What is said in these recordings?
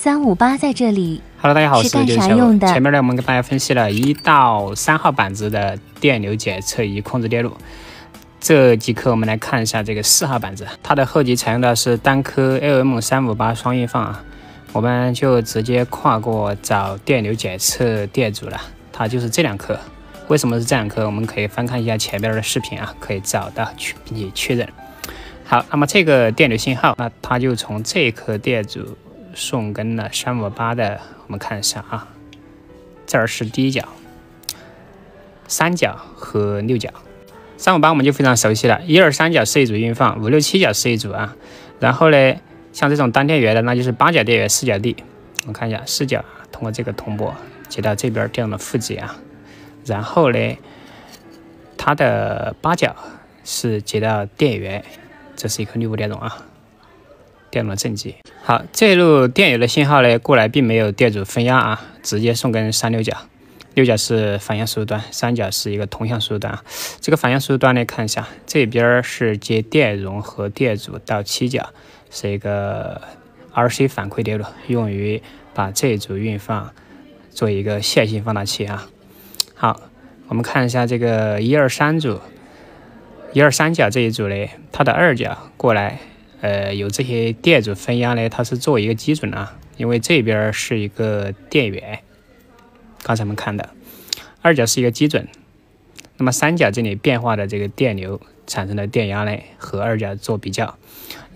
三五八在这里。Hello，大家好，我是刘强。前面呢，我们给大家分析了一到三号板子的电流检测仪控制电路。这节课我们来看一下这个四号板子，它的后级采用的是单颗 LM358 双运放啊。我们就直接跨过找电流检测电阻了，它就是这两颗。为什么是这两颗？我们可以翻看一下前面的视频啊，可以找到并且确认。好，那么这个电流信号，那它就从这一颗电阻。送根了三五八的，我们看一下啊，这儿是一角，三脚和六角，三五八我们就非常熟悉了。一二三角是一组运放，五六七角是一组啊。然后呢，像这种单电源的，那就是八角电源四角地。我看一下四角通过这个铜箔接到这边电容的负极啊。然后呢，它的八角是接到电源，这是一颗六五电容啊，电容的正极。好，这一路电源的信号呢过来，并没有电阻分压啊，直接送跟三六角，六角是反向输入端，三角是一个同向输入端。啊。这个反向输入端呢，看一下，这边是接电容和电阻到七角，是一个 RC 反馈电路，用于把这一组运放做一个线性放大器啊。好，我们看一下这个一二三组，一二三角这一组呢，它的二角过来。呃，有这些电阻分压呢，它是做一个基准啊。因为这边是一个电源，刚才我们看的二角是一个基准，那么三角这里变化的这个电流产生的电压呢，和二角做比较，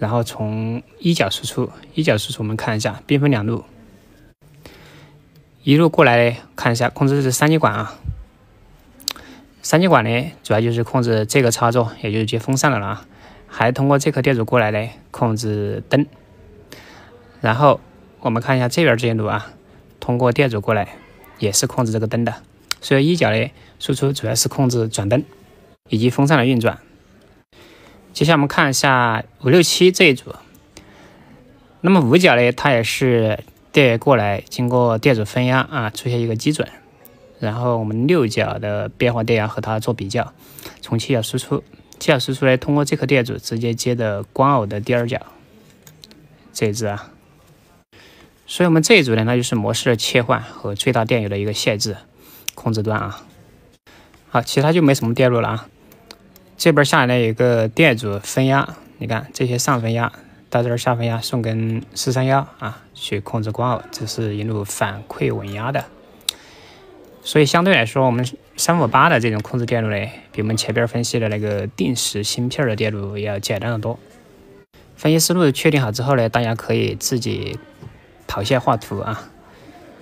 然后从一角输出，一角输出我们看一下，兵分两路，一路过来看一下控制的是三极管啊，三极管呢主要就是控制这个插座，也就是接风扇的了啊。还通过这颗电阻过来呢，控制灯。然后我们看一下这边这一路啊，通过电阻过来也是控制这个灯的。所以一角呢输出主要是控制转灯以及风扇的运转。接下来我们看一下五六七这一组。那么五角呢，它也是电过来，经过电阻分压啊，出现一个基准。然后我们六角的变化电压和它做比较，从七角输出。教师出来，通过这颗电阻直接接的光耦的第二角这一支啊。所以，我们这一组呢，那就是模式的切换和最大电流的一个限制控制端啊。好，其他就没什么电路了啊。这边下来呢，有个电阻分压，你看这些上分压到这儿下分压，送跟四三幺啊去控制光耦，这是一路反馈稳压的。所以，相对来说，我们。三五八的这种控制电路呢，比我们前边分析的那个定时芯片的电路要简单的多。分析思路确定好之后呢，大家可以自己跑线画图啊，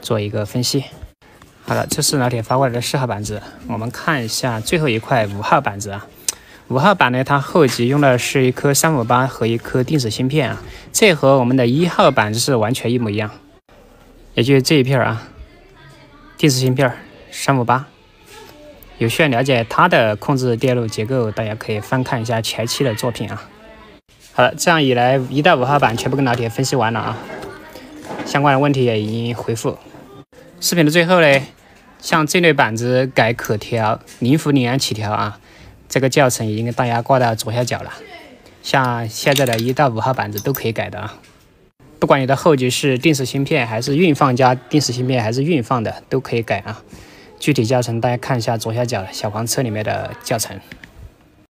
做一个分析。好了，这是老铁发过来的四号板子，我们看一下最后一块五号板子啊。五号板呢，它后级用的是一颗三五八和一颗定时芯片啊，这和我们的一号板子是完全一模一样，也就是这一片儿啊，定时芯片三五八。有需要了解它的控制电路结构，大家可以翻看一下前期的作品啊。好了，这样一来，一到五号板全部跟老铁分析完了啊，相关的问题也已经回复。视频的最后呢，像这类板子改可调零伏零安起调啊，这个教程已经跟大家挂到左下角了。像现在的一到五号板子都可以改的啊，不管你的后级是定时芯片，还是运放加定时芯片，还是运放的，都可以改啊。具体教程，大家看一下左下角小黄车里面的教程。